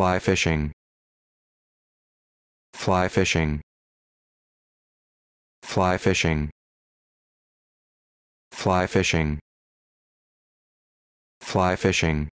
Fly fishing. Fly fishing. Fly fishing. Fly fishing. Fly fishing.